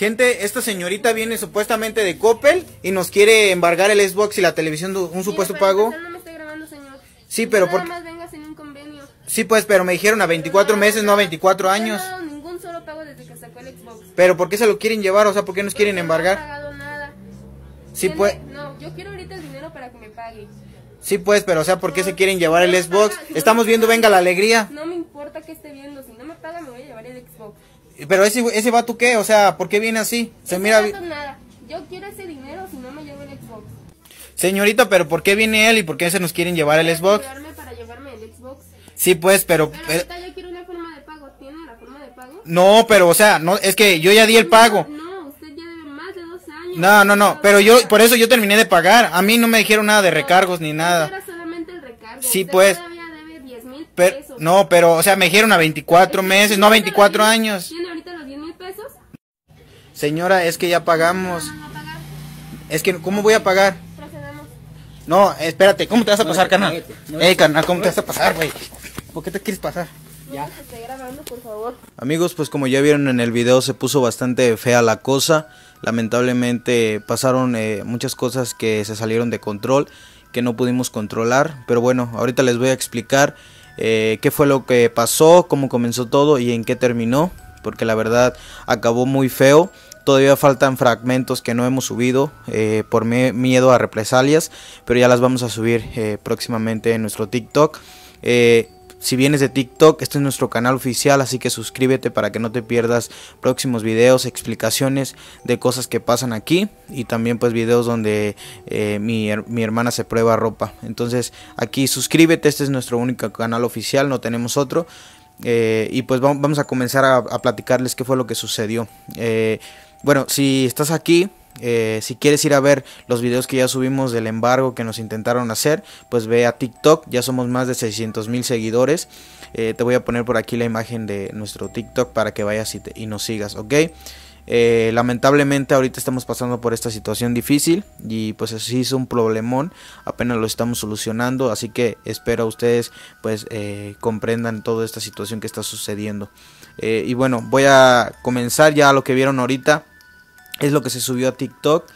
Gente, esta señorita viene supuestamente de Coppel y nos quiere embargar el Xbox y la televisión un supuesto pago. No me estoy grabando, señor. Sí, pero por... convenio. Sí, pues, pero me dijeron a 24 meses, no a 24 no, años. No, ningún solo pago desde que sacó el Xbox. Pero ¿por qué se lo quieren llevar? O sea, ¿por qué nos quieren embargar? No he pagado nada. Sí, pues. No, yo quiero ahorita el dinero para que me pague. Sí, pues, pero o sea, ¿por qué se quieren llevar el Xbox? Estamos viendo Venga la Alegría. No me importa que esté viendo, si no me paga me voy a llevar el Xbox. Pero ese, ese vato qué, o sea, ¿por qué viene así? Se ese mira... Vato nada. Yo quiero ese dinero, si no me llevo el Xbox. Señorita, pero ¿por qué viene él y por qué se nos quieren llevar el Xbox? para llevarme el Xbox. Sí, pues, pero... pero ahorita eh... yo quiero una forma de pago. ¿Tiene la forma de pago? No, pero, o sea, no, es que yo ya di el pago. No, usted ya debe más de dos años. No, no, no, pero yo, por eso yo terminé de pagar. A mí no me dijeron nada de recargos ni nada. No, era solamente el recargo. Sí, pues... No, pero, o sea, me dijeron a 24 meses, no a 24 años. Señora, es que ya pagamos. Ah, es que, ¿cómo voy a pagar? No, espérate, ¿cómo te vas a pasar, canal Ey, canal ¿cómo te vas a pasar, güey? ¿Por qué te quieres pasar? Pues, Amigos, pues como ya vieron en el video, se puso bastante fea la cosa. Lamentablemente pasaron eh, muchas cosas que se salieron de control, que no pudimos controlar. Pero bueno, ahorita les voy a explicar eh, qué fue lo que pasó, cómo comenzó todo y en qué terminó, porque la verdad acabó muy feo. Todavía faltan fragmentos que no hemos subido eh, por miedo a represalias, pero ya las vamos a subir eh, próximamente en nuestro TikTok. Si vienes de TikTok, este es nuestro canal oficial, así que suscríbete para que no te pierdas próximos videos, explicaciones de cosas que pasan aquí y también pues videos donde eh, mi, hermana se prueba ropa. Entonces aquí suscríbete, este es nuestro único canal oficial, no tenemos otro. Eh, y pues vamos a comenzar a, platicarles qué fue lo que sucedió. Eh, bueno, si estás aquí, eh, si quieres ir a ver los videos que ya subimos del embargo que nos intentaron hacer, pues ve a TikTok, ya somos más de 600 mil seguidores. Eh, te voy a poner por aquí la imagen de nuestro TikTok para que vayas y, nos sigas, ¿ok? Eh, lamentablemente ahorita estamos pasando por esta situación difícil y pues así es un problemón, apenas lo estamos solucionando, así que espero a ustedes pues comprendan toda esta situación que está sucediendo. y bueno, voy a comenzar ya lo que vieron ahorita es lo que se subió a TikTok.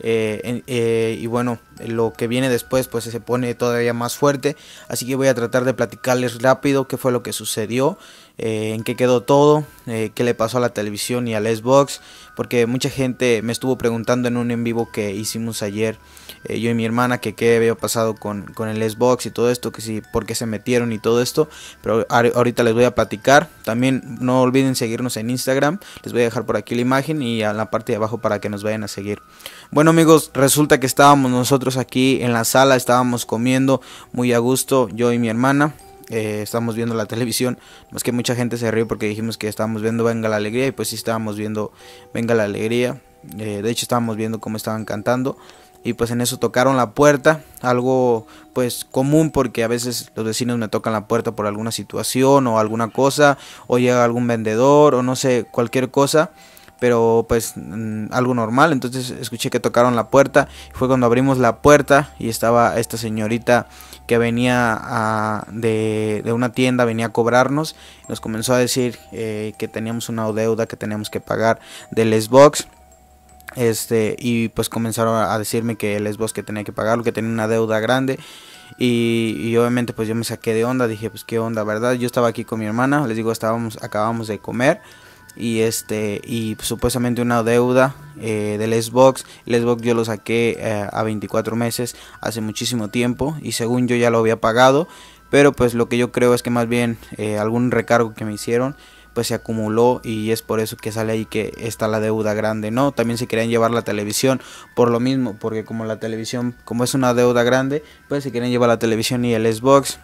Eh, eh, y bueno, lo que viene después pues se pone todavía más fuerte. Así que voy a tratar de platicarles rápido qué fue lo que sucedió, eh, en qué quedó todo, eh, qué le pasó a la televisión y al Xbox. Porque mucha gente me estuvo preguntando en un en vivo que hicimos ayer eh, yo y mi hermana que qué había pasado con, el Xbox y todo esto, que si por qué se metieron y todo esto. Pero ahorita les voy a platicar. También no olviden seguirnos en Instagram. Les voy a dejar por aquí la imagen y a la parte de abajo para que nos vayan a seguir. Bueno amigos, resulta que estábamos nosotros aquí en la sala estábamos comiendo muy a gusto, yo y mi hermana. Eh, estábamos viendo la televisión, más que mucha gente se rió porque dijimos que estábamos viendo Venga la Alegría y pues sí estábamos viendo Venga la Alegría. Eh, de hecho estábamos viendo cómo estaban cantando y pues en eso tocaron la puerta, algo pues común porque a veces los vecinos me tocan la puerta por alguna situación o alguna cosa, o llega algún vendedor o no sé, cualquier cosa pero pues mm, algo normal. Entonces escuché que tocaron la puerta. Fue cuando abrimos la puerta y estaba esta señorita que venía de, una tienda, venía a cobrarnos. Nos comenzó a decir eh, que teníamos una deuda que teníamos que pagar del Xbox. Este, y pues comenzaron a decirme que el Xbox que tenía que pagarlo, que tenía una deuda grande. Y, obviamente pues yo me saqué de onda, dije pues qué onda, ¿verdad? Yo estaba aquí con mi hermana, les digo, estábamos, acabamos de comer y este y supuestamente una deuda eh, del Xbox. El Xbox yo lo saqué eh, a 24 meses hace muchísimo tiempo y según yo ya lo había pagado, pero pues lo que yo creo es que más bien eh, algún recargo que me hicieron pues se acumuló y es por eso que sale ahí que está la deuda grande, ¿no? También se querían llevar la televisión por lo mismo, porque como la televisión, como es una deuda grande, pues se quieren llevar la televisión y el Xbox,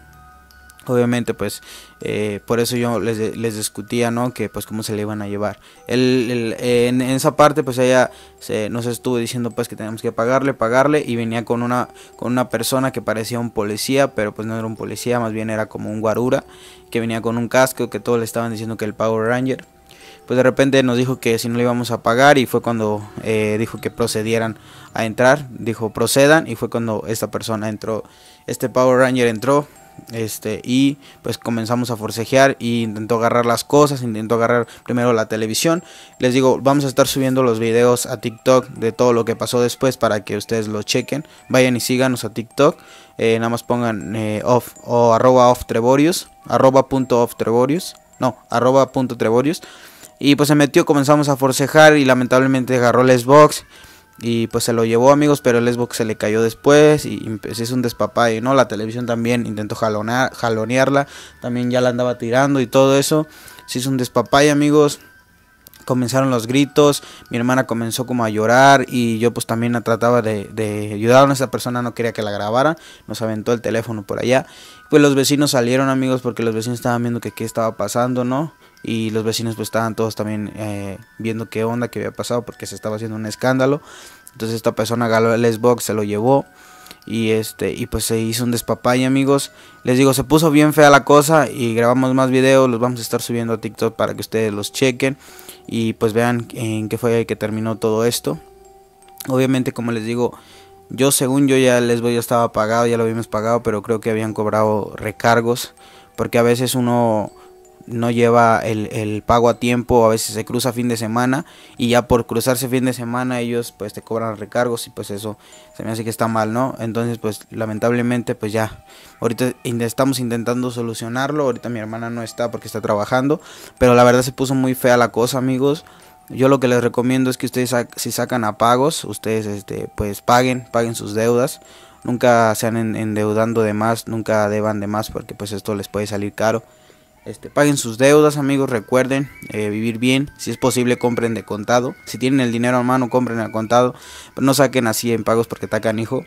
obviamente pues eh, por eso yo les, discutía no que pues cómo se le iban a llevar en, esa parte pues allá se, nos estuvo diciendo pues que teníamos que pagarle pagarle y venía con una con una persona que parecía un policía pero pues no era un policía más bien era como un guarura que venía con un casco que todos le estaban diciendo que el Power Ranger pues de repente nos dijo que si no le íbamos a pagar y fue cuando eh, dijo que procedieran a entrar dijo procedan y fue cuando esta persona entró este Power Ranger entró este, y pues comenzamos a forcejear y intentó agarrar las cosas, intentó agarrar primero la televisión. Les digo, vamos a estar subiendo los videos a TikTok de todo lo que pasó después para que ustedes lo chequen. Vayan y síganos a TikTok. Eh, nada más pongan eh, off o arroba off treborius, arroba punto off no, arroba punto treborius. Y pues se metió, comenzamos a forcejar y lamentablemente agarró el Xbox. Y pues se lo llevó amigos, pero el Xbox se le cayó después y se pues, es un despapay, ¿no? La televisión también intentó jalonearla, también ya la andaba tirando y todo eso. Se hizo un despapay, amigos, comenzaron los gritos, mi hermana comenzó como a llorar y yo pues también la trataba de, de ayudar a esa persona, no quería que la grabara, nos aventó el teléfono por allá. Pues los vecinos salieron amigos porque los vecinos estaban viendo que qué estaba pasando, ¿no? y los vecinos pues estaban todos también eh, viendo qué onda que había pasado porque se estaba haciendo un escándalo. Entonces esta persona agarró el Xbox, se lo llevó y este y pues se hizo un despapay amigos. Les digo, se puso bien fea la cosa y grabamos más videos, los vamos a estar subiendo a TikTok para que ustedes los chequen y pues vean en qué fue que terminó todo esto. Obviamente como les digo, yo según yo ya les voy ya estaba pagado, ya lo habíamos pagado, pero creo que habían cobrado recargos porque a veces uno no lleva el, pago a tiempo, a veces se cruza fin de semana y ya por cruzarse fin de semana ellos pues te cobran recargos y pues eso se me hace que está mal, ¿no? Entonces pues lamentablemente pues ya ahorita estamos intentando solucionarlo, ahorita mi hermana no está porque está trabajando, pero la verdad se puso muy fea la cosa amigos. Yo lo que les recomiendo es que ustedes si sacan a pagos, ustedes este, pues paguen, paguen sus deudas nunca se endeudando de más, nunca deban de más porque pues esto les puede salir caro. Este, paguen sus deudas, amigos. Recuerden eh, vivir bien. Si es posible, compren de contado. Si tienen el dinero a mano, compren al contado. no saquen así en pagos porque tacan hijo.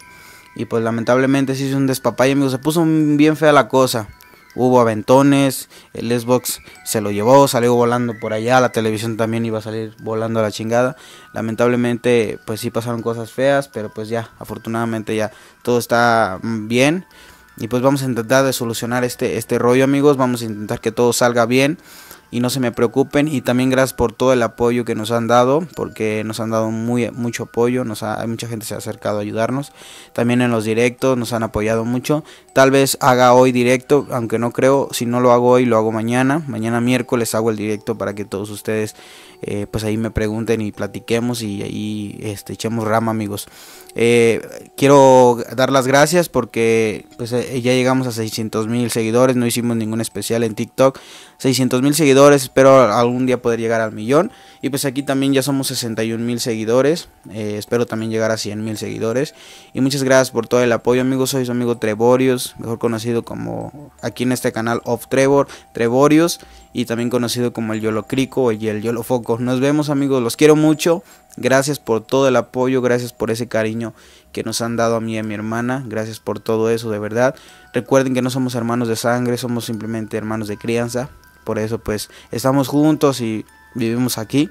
Y pues lamentablemente se hizo un despapay, amigos. Se puso bien fea la cosa. Hubo aventones. El Xbox se lo llevó, salió volando por allá. La televisión también iba a salir volando a la chingada. Lamentablemente, pues sí pasaron cosas feas. Pero pues ya, afortunadamente ya todo está bien. Y pues vamos a intentar de solucionar este, este rollo amigos, vamos a intentar que todo salga bien y no se me preocupen. Y también gracias por todo el apoyo que nos han dado, porque nos han dado muy, mucho apoyo, nos mucha gente se ha acercado a ayudarnos. También en los directos nos han apoyado mucho. Tal vez haga hoy directo, aunque no creo, si no lo hago hoy, lo hago mañana. Mañana miércoles hago el directo para que todos ustedes eh, pues ahí me pregunten y platiquemos y ahí este, echemos rama amigos. Eh, quiero dar las gracias porque pues eh, ya llegamos a 600 mil seguidores, no hicimos ningún especial en TikTok. 600 mil seguidores espero algún día poder llegar al millón. Y pues aquí también ya somos 61 mil seguidores, eh, espero también llegar a 100 mil seguidores. Y muchas gracias por todo el apoyo amigos, soy su amigo Trevorios, mejor conocido como aquí en este canal Of Trevor, Trevorios. Y también conocido como el Yolo Crico y el Yolo Foco. Nos vemos amigos, los quiero mucho. Gracias por todo el apoyo, gracias por ese cariño que nos han dado a mí y a mi hermana. Gracias por todo eso, de verdad. Recuerden que no somos hermanos de sangre, somos simplemente hermanos de crianza. Por eso pues estamos juntos y vivimos aquí.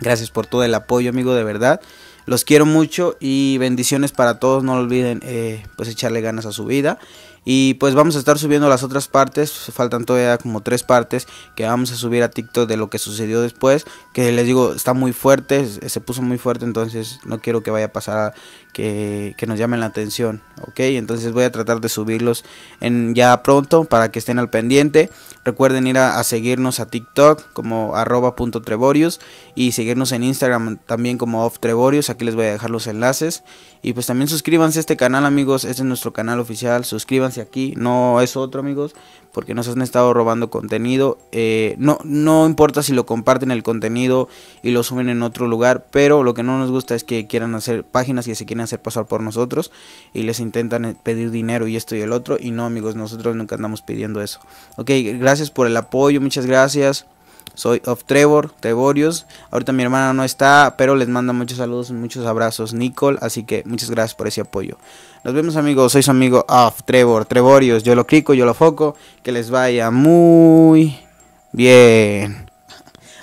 Gracias por todo el apoyo, amigo, de verdad. Los quiero mucho y bendiciones para todos. No olviden eh, pues echarle ganas a su vida. Y pues vamos a estar subiendo las otras partes, faltan todavía como tres partes que vamos a subir a TikTok de lo que sucedió después, que les digo, está muy fuerte, se puso muy fuerte, entonces no quiero que vaya a pasar que, nos llamen la atención, ¿ok? Entonces voy a tratar de subirlos en, ya pronto para que estén al pendiente. Recuerden ir a, seguirnos a TikTok como arroba.treborius y seguirnos en Instagram también como oftrevorius, aquí les voy a dejar los enlaces y pues también suscríbanse a este canal, amigos. Este es nuestro canal oficial. Suscríbanse aquí. No es otro, amigos. Porque nos han estado robando contenido. Eh, no, no importa si lo comparten el contenido y lo suben en otro lugar. Pero lo que no nos gusta es que quieran hacer páginas que se quieren hacer pasar por nosotros. Y les intentan eh, pedir dinero y esto y el otro. Y no, amigos, nosotros nunca andamos pidiendo eso. Ok, gracias por el apoyo. Muchas gracias. Soy of Trevor, Trevorius. Ahorita mi hermana no está, pero les manda muchos saludos y muchos abrazos, Nicole. Así que muchas gracias por ese apoyo. Nos vemos, amigos. Soy su amigo of Trevor, Trevorius. Yo lo clico, yo lo foco. Que les vaya muy bien.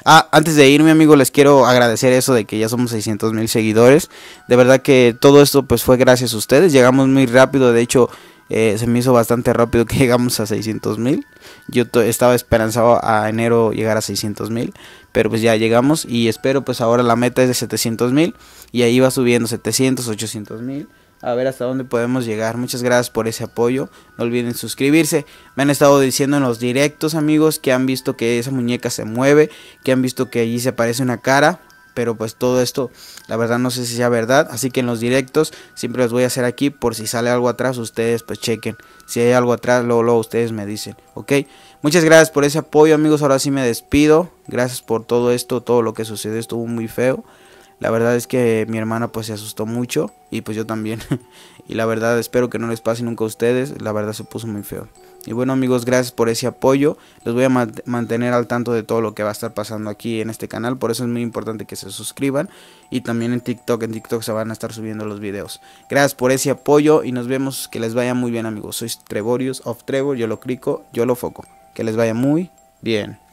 Ah, antes de irme, amigo, les quiero agradecer eso de que ya somos 600 mil seguidores. De verdad que todo esto pues fue gracias a ustedes. Llegamos muy rápido. De hecho, eh, se me hizo bastante rápido que llegamos a 600 mil. Yo estaba esperanzado a enero llegar a 600 mil, pero pues ya llegamos y espero pues ahora la meta es de 700 mil y ahí va subiendo 700, 800 mil. A ver hasta dónde podemos llegar. Muchas gracias por ese apoyo. No olviden suscribirse. Me han estado diciendo en los directos amigos que han visto que esa muñeca se mueve, que han visto que allí se aparece una cara pero pues todo esto, la verdad no sé si sea verdad, así que en los directos siempre los voy a hacer aquí por si sale algo atrás, ustedes pues chequen, si hay algo atrás, luego, luego ustedes me dicen, ¿ok? Muchas gracias por ese apoyo amigos, ahora sí me despido, gracias por todo esto, todo lo que sucedió estuvo muy feo. La verdad es que mi hermana pues se asustó mucho y pues yo también. y la verdad espero que no les pase nunca a ustedes. La verdad se puso muy feo. Y bueno amigos, gracias por ese apoyo. Les voy a mantener al tanto de todo lo que va a estar pasando aquí en este canal. Por eso es muy importante que se suscriban. Y también en TikTok. En TikTok se van a estar subiendo los videos. Gracias por ese apoyo y nos vemos. Que les vaya muy bien amigos. Soy Trevorius of Trevor. Yo lo clico, yo lo foco. Que les vaya muy bien.